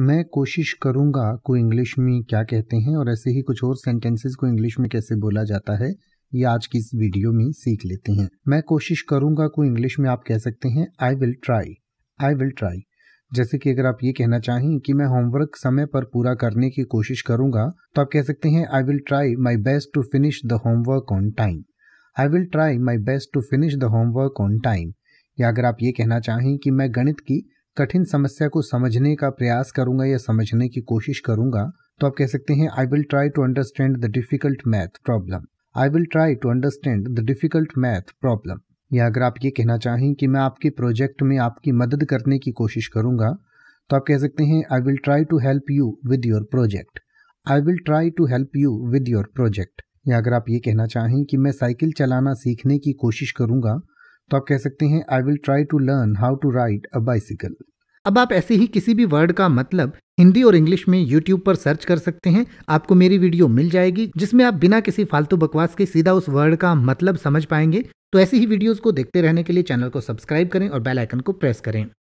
मैं कोशिश करूंगा को इंग्लिश में क्या कहते हैं और ऐसे ही कुछ और सेंटेंसेस को इंग्लिश में कैसे बोला जाता है ये आज की इस वीडियो में सीख लेते हैं मैं कोशिश करूंगा को इंग्लिश में आप कह सकते हैं I will try I will try जैसे कि अगर आप ये कहना चाहें कि मैं होमवर्क समय पर पूरा करने की कोशिश करूंगा तो आप कह सकते हैं I will try my best to finish the homework on time I will try my best to finish the homework on time या अगर आप ये कहना चाहें कि मैं गणित की कठिन समस्या को समझने का प्रयास करूंगा या समझने की कोशिश करूंगा तो आप कह सकते हैं I will try to understand the difficult math problem I will try to understand the difficult math problem या अगर आप ये कहना चाहें कि मैं आपके प्रोजेक्ट में आपकी मदद करने की कोशिश करूंगा तो आप कह सकते हैं I will try to help you with your project I will try to help you with your project या अगर आप ये कहना चाहें कि मैं साइकिल चलाना सीखने की कोशिश करूंगा तो आप कह सकते हैं I will try to learn how to ride a bicycle अब आप ऐसे ही किसी भी वर्ड का मतलब हिंदी और इंग्लिश में यूट्यूब पर सर्च कर सकते हैं आपको मेरी वीडियो मिल जाएगी जिसमें आप बिना किसी फालतू बकवास के सीधा उस वर्ड का मतलब समझ पाएंगे तो ऐसी ही वीडियोस को देखते रहने के लिए चैनल को सब्सक्राइब करें और बेल आइकन को प्रेस करें